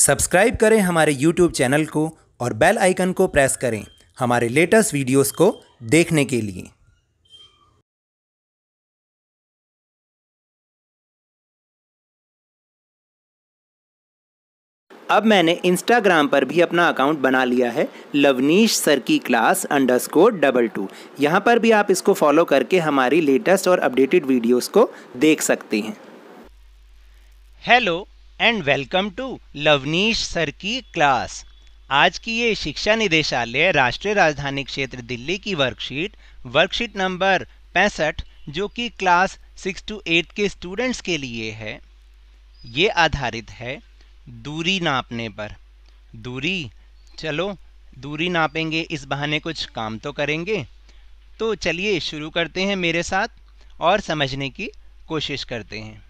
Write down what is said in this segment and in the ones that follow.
subscribe करें हमारे YouTube channel को और बेल आइकन को प्रेस करें हमारे लेटेस्ट वीडियोस को देखने के लिए अब मैंने इंस्टाग्राम पर भी अपना अकाउंट बना लिया है लवनीश सर की class underscore double two यहाँ पर भी आप इसको फॉलो करके हमारी लेटेस्ट और अपडेटेड वीडियोस को देख सकते हैं hello and welcome to Lavneesh sir की क्लास आज की ये शिक्षा निदेशालय राष्ट्रीय राजधानी क्षेत्र दिल्ली की वर्कशीट वर्कशीट नंबर पैंसठ जो कि क्लास सिक्स टू एट के स्टूडेंट्स के लिए है ये आधारित है दूरी नापने पर दूरी चलो दूरी नापेंगे इस बहाने कुछ काम तो करेंगे तो चलिए शुरू करते हैं मेरे साथ और समझने की कोशिश करते हैं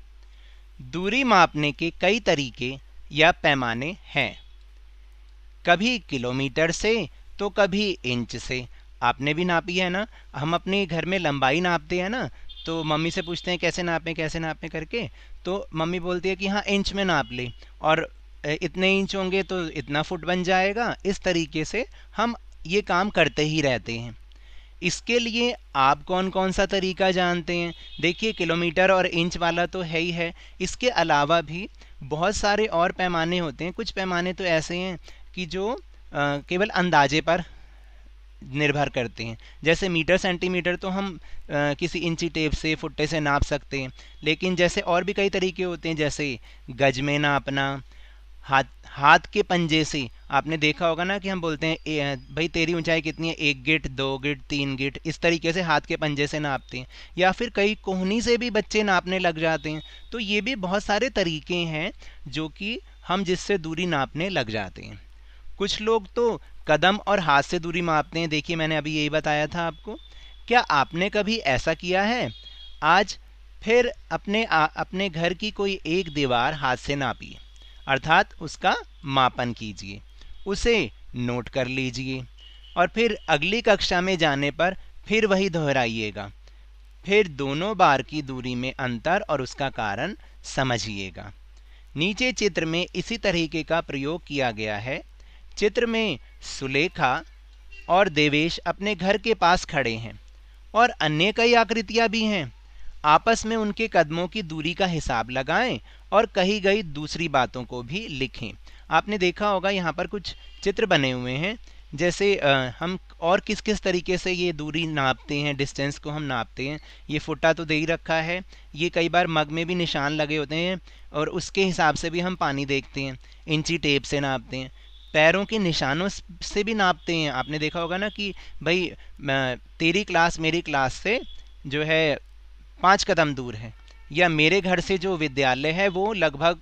दूरी मापने के कई तरीके या पैमाने हैं कभी किलोमीटर से तो कभी इंच से आपने भी नापी है ना हम अपने घर में लंबाई नापते हैं ना तो मम्मी से पूछते हैं कैसे नापें कैसे नापें करके तो मम्मी बोलती है कि हाँ इंच में नाप ले और इतने इंच होंगे तो इतना फुट बन जाएगा इस तरीके से हम ये काम करते ही रहते हैं इसके लिए आप कौन कौन सा तरीका जानते हैं देखिए किलोमीटर और इंच वाला तो है ही है इसके अलावा भी बहुत सारे और पैमाने होते हैं कुछ पैमाने तो ऐसे हैं कि जो आ, केवल अंदाजे पर निर्भर करते हैं जैसे मीटर सेंटीमीटर तो हम आ, किसी इंची टेप से फुट्टे से नाप सकते हैं लेकिन जैसे और भी कई तरीके होते हैं जैसे गज में नापना हाथ हाथ के पंजे से आपने देखा होगा ना कि हम बोलते हैं ए, भाई तेरी ऊंचाई कितनी है एक गिट दो गिट तीन गिट इस तरीके से हाथ के पंजे से नापते हैं या फिर कई कोहनी से भी बच्चे नापने लग जाते हैं तो ये भी बहुत सारे तरीके हैं जो कि हम जिससे दूरी नापने लग जाते हैं कुछ लोग तो कदम और हाथ से दूरी मापते हैं देखिए मैंने अभी यही बताया था आपको क्या आपने कभी ऐसा किया है आज फिर अपने आ, अपने घर की कोई एक दीवार हाथ से नापी अर्थात उसका मापन कीजिए उसे नोट कर लीजिए और फिर अगली कक्षा में जाने पर फिर वही दोहराइएगा फिर दोनों बार की दूरी में अंतर और उसका कारण समझिएगा नीचे चित्र में इसी तरीके का प्रयोग किया गया है चित्र में सुलेखा और देवेश अपने घर के पास खड़े हैं और अन्य कई आकृतियाँ भी हैं आपस में उनके कदमों की दूरी का हिसाब लगाएं और कही गई दूसरी बातों को भी लिखें आपने देखा होगा यहाँ पर कुछ चित्र बने हुए हैं जैसे हम और किस किस तरीके से ये दूरी नापते हैं डिस्टेंस को हम नापते हैं ये फुटा तो दे ही रखा है ये कई बार मग में भी निशान लगे होते हैं और उसके हिसाब से भी हम पानी देखते हैं इंची टेप से नापते हैं पैरों के निशानों से भी नापते हैं आपने देखा होगा ना कि भाई तेरी क्लास मेरी क्लास से जो है पाँच कदम दूर है या मेरे घर से जो विद्यालय है वो लगभग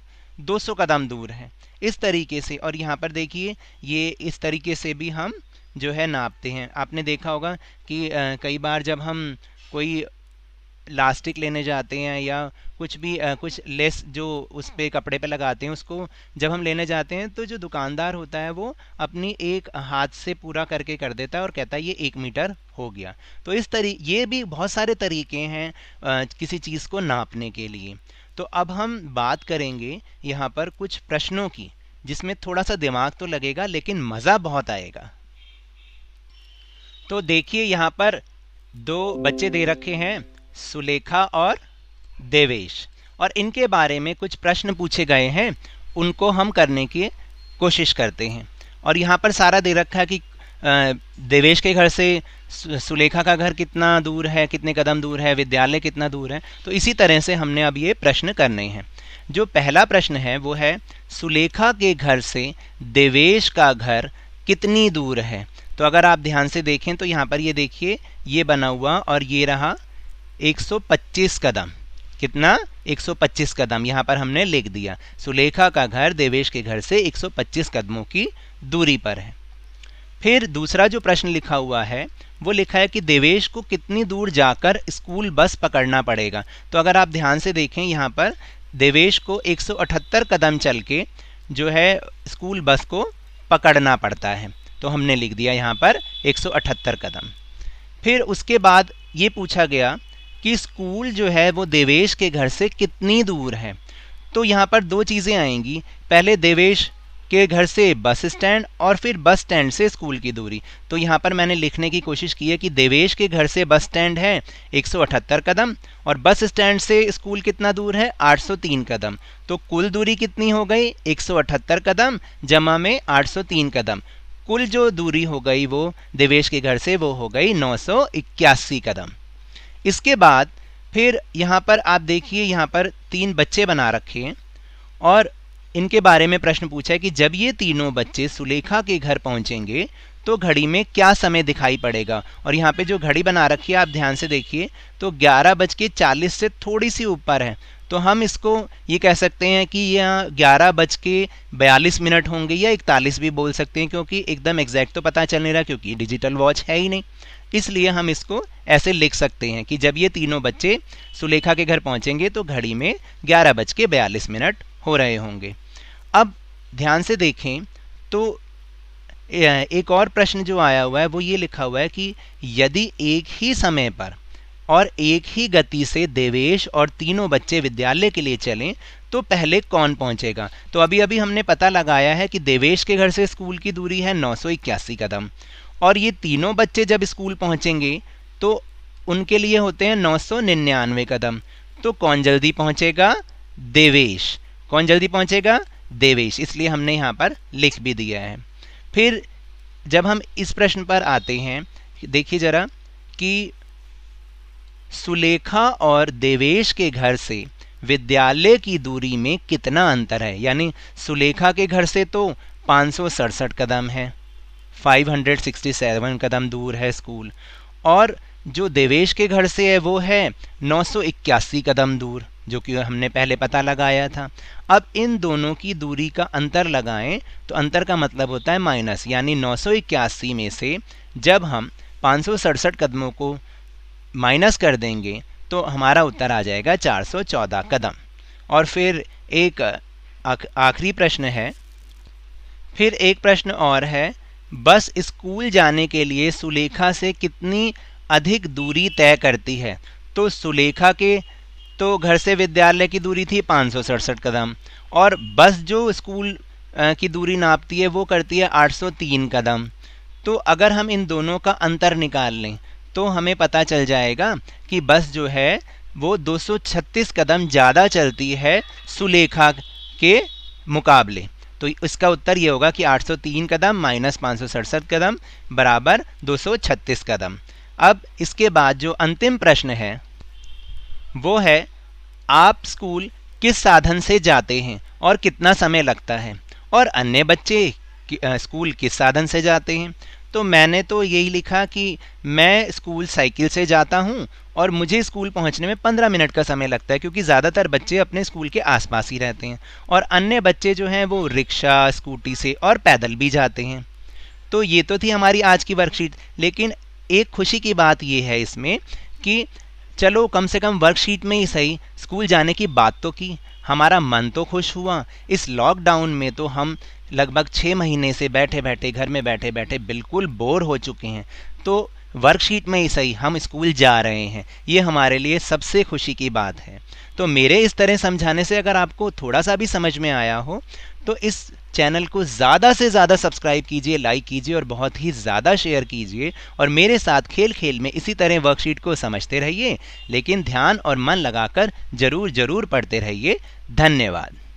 200 कदम दूर है इस तरीके से और यहाँ पर देखिए ये इस तरीके से भी हम जो है नापते हैं आपने देखा होगा कि आ, कई बार जब हम कोई लास्टिक लेने जाते हैं या कुछ भी आ, कुछ लेस जो उस पर कपड़े पे लगाते हैं उसको जब हम लेने जाते हैं तो जो दुकानदार होता है वो अपनी एक हाथ से पूरा करके कर देता है और कहता है ये एक मीटर हो गया तो इस तरी ये भी बहुत सारे तरीके हैं आ, किसी चीज़ को नापने के लिए तो अब हम बात करेंगे यहाँ पर कुछ प्रश्नों की जिसमें थोड़ा सा दिमाग तो लगेगा लेकिन मज़ा बहुत आएगा तो देखिए यहाँ पर दो बच्चे दे रखे हैं सुलेखा और देवेश और इनके बारे में कुछ प्रश्न पूछे गए हैं उनको हम करने की कोशिश करते हैं और यहाँ पर सारा दे रखा है कि देवेश के घर से सुलेखा का घर कितना दूर है कितने कदम दूर है विद्यालय कितना दूर है तो इसी तरह से हमने अब ये प्रश्न करने हैं जो पहला प्रश्न है वो है सुलेखा के घर से देवेश का घर कितनी दूर है तो अगर आप ध्यान से देखें तो यहाँ पर ये देखिए ये बना हुआ और ये रहा 125 कदम कितना 125 कदम यहाँ पर हमने लिख दिया सुलेखा का घर देवेश के घर से 125 कदमों की दूरी पर है फिर दूसरा जो प्रश्न लिखा हुआ है वो लिखा है कि देवेश को कितनी दूर जाकर स्कूल बस पकड़ना पड़ेगा तो अगर आप ध्यान से देखें यहाँ पर देवेश को 178 कदम चल के जो है स्कूल बस को पकड़ना पड़ता है तो हमने लिख दिया यहाँ पर 178 कदम फिर उसके बाद ये पूछा गया कि स्कूल जो है वो देवेश के घर से कितनी दूर है तो यहाँ पर दो चीज़ें आएंगी पहले देवेश के घर से बस स्टैंड और फिर बस स्टैंड से स्कूल की दूरी तो यहाँ पर मैंने लिखने की कोशिश की है कि देवेश के घर से बस स्टैंड है 178 कदम और बस स्टैंड से स्कूल कितना दूर है 803 कदम तो कुल दूरी कितनी हो गई 178 कदम जमा में 803 कदम कुल जो दूरी हो गई वो देवेश के घर से वो हो गई नौ कदम इसके बाद फिर यहाँ पर आप देखिए यहाँ पर तीन बच्चे बना रखे हैं और इनके बारे में प्रश्न पूछा है कि जब ये तीनों बच्चे सुलेखा के घर पहुँचेंगे तो घड़ी में क्या समय दिखाई पड़ेगा और यहाँ पे जो घड़ी बना रखी है आप ध्यान से देखिए तो ग्यारह बज के चालीस से थोड़ी सी ऊपर है तो हम इसको ये कह सकते हैं कि यह ग्यारह बज के बयालीस मिनट होंगे या इकतालीस भी बोल सकते हैं क्योंकि एकदम एग्जैक्ट तो पता चल नहीं रहा क्योंकि डिजिटल वॉच है ही नहीं इसलिए हम इसको ऐसे लिख सकते हैं कि जब ये तीनों बच्चे सुलेखा के घर पहुंचेंगे तो घड़ी में ग्यारह बज के बयालीस मिनट हो रहे होंगे अब ध्यान से देखें तो एक और प्रश्न जो आया हुआ है वो ये लिखा हुआ है कि यदि एक ही समय पर और एक ही गति से देवेश और तीनों बच्चे विद्यालय के लिए चलें तो पहले कौन पहुंचेगा तो अभी अभी हमने पता लगाया है कि देवेश के घर से स्कूल की दूरी है नौ कदम और ये तीनों बच्चे जब स्कूल पहुंचेंगे तो उनके लिए होते हैं नौ कदम तो कौन जल्दी पहुंचेगा देवेश कौन जल्दी पहुंचेगा देवेश इसलिए हमने यहाँ पर लिख भी दिया है फिर जब हम इस प्रश्न पर आते हैं देखिए ज़रा कि सुलेखा और देवेश के घर से विद्यालय की दूरी में कितना अंतर है यानी सुलेखा के घर से तो पाँच कदम है 567 कदम दूर है स्कूल और जो देवेश के घर से है वो है 981 कदम दूर जो कि हमने पहले पता लगाया था अब इन दोनों की दूरी का अंतर लगाएं तो अंतर का मतलब होता है माइनस यानी 981 में से जब हम पाँच कदमों को माइनस कर देंगे तो हमारा उत्तर आ जाएगा 414 कदम और फिर एक आखिरी प्रश्न है फिर एक प्रश्न और है बस स्कूल जाने के लिए सुलेखा से कितनी अधिक दूरी तय करती है तो सुलेखा के तो घर से विद्यालय की दूरी थी पाँच कदम और बस जो स्कूल की दूरी नापती है वो करती है 803 कदम तो अगर हम इन दोनों का अंतर निकाल लें तो हमें पता चल जाएगा कि बस जो है वो 236 कदम ज़्यादा चलती है सुलेखा के मुकाबले तो इसका उत्तर ये होगा कि 803 कदम माइनस पाँच कदम बराबर 236 कदम अब इसके बाद जो अंतिम प्रश्न है वो है आप स्कूल किस साधन से जाते हैं और कितना समय लगता है और अन्य बच्चे कि, आ, स्कूल किस साधन से जाते हैं तो मैंने तो यही लिखा कि मैं स्कूल साइकिल से जाता हूँ और मुझे स्कूल पहुँचने में पंद्रह मिनट का समय लगता है क्योंकि ज़्यादातर बच्चे अपने स्कूल के आसपास ही रहते हैं और अन्य बच्चे जो हैं वो रिक्शा स्कूटी से और पैदल भी जाते हैं तो ये तो थी हमारी आज की वर्कशीट लेकिन एक खुशी की बात ये है इसमें कि चलो कम से कम वर्कशीट में ही सही स्कूल जाने की बात तो की हमारा मन तो खुश हुआ इस लॉकडाउन में तो हम लगभग छः महीने से बैठे बैठे घर में बैठे बैठे बिल्कुल बोर हो चुके हैं तो वर्कशीट में ही सही हम स्कूल जा रहे हैं ये हमारे लिए सबसे खुशी की बात है तो मेरे इस तरह समझाने से अगर आपको थोड़ा सा भी समझ में आया हो तो इस चैनल को ज़्यादा से ज़्यादा सब्सक्राइब कीजिए लाइक कीजिए और बहुत ही ज़्यादा शेयर कीजिए और मेरे साथ खेल खेल में इसी तरह वर्कशीट को समझते रहिए लेकिन ध्यान और मन लगाकर ज़रूर ज़रूर पढ़ते रहिए धन्यवाद